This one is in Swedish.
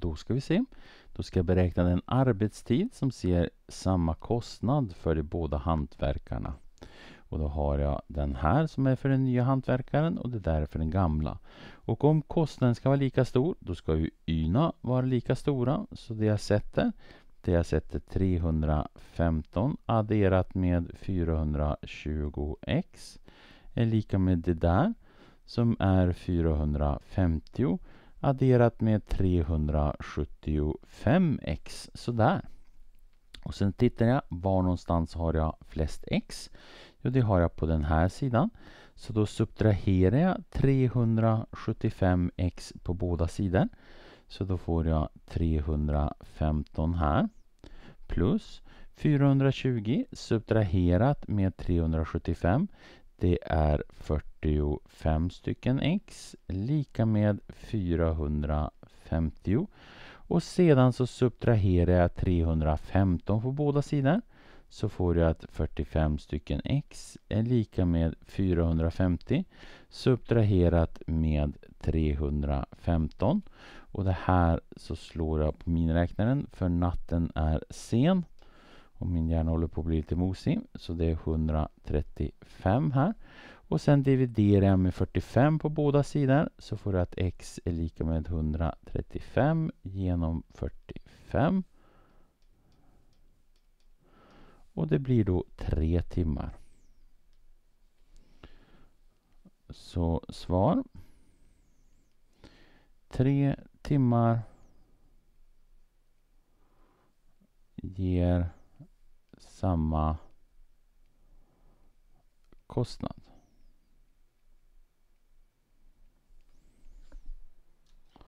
Då ska vi se. Då ska jag beräkna den arbetstid som ser samma kostnad för de båda hantverkarna. Och då har jag den här som är för den nya hantverkaren och det där är för den gamla. Och om kostnaden ska vara lika stor, då ska ju yna vara lika stora. Så det jag sätter, det jag sätter 315 adderat med 420x är lika med det där som är 450 adderat med 375x. Sådär. Och sen tittar jag, var någonstans har jag flest x? Jo, det har jag på den här sidan. Så då subtraherar jag 375x på båda sidor. Så då får jag 315 här. Plus 420 subtraherat med 375. Det är 45 stycken x lika med 450. Och sedan så subtraherar jag 315 på båda sidor. Så får jag att 45 stycken x är lika med 450 subtraherat med 315. Och det här så slår jag på miniräknaren för natten är sen. Och min hjärna håller på att bli lite mosig. Så det är 135 här. Och sen dividerar jag med 45 på båda sidor. Så får jag att x är lika med 135 genom 45. Och det blir då tre timmar. Så svar. Tre timmar ger samma kostnad.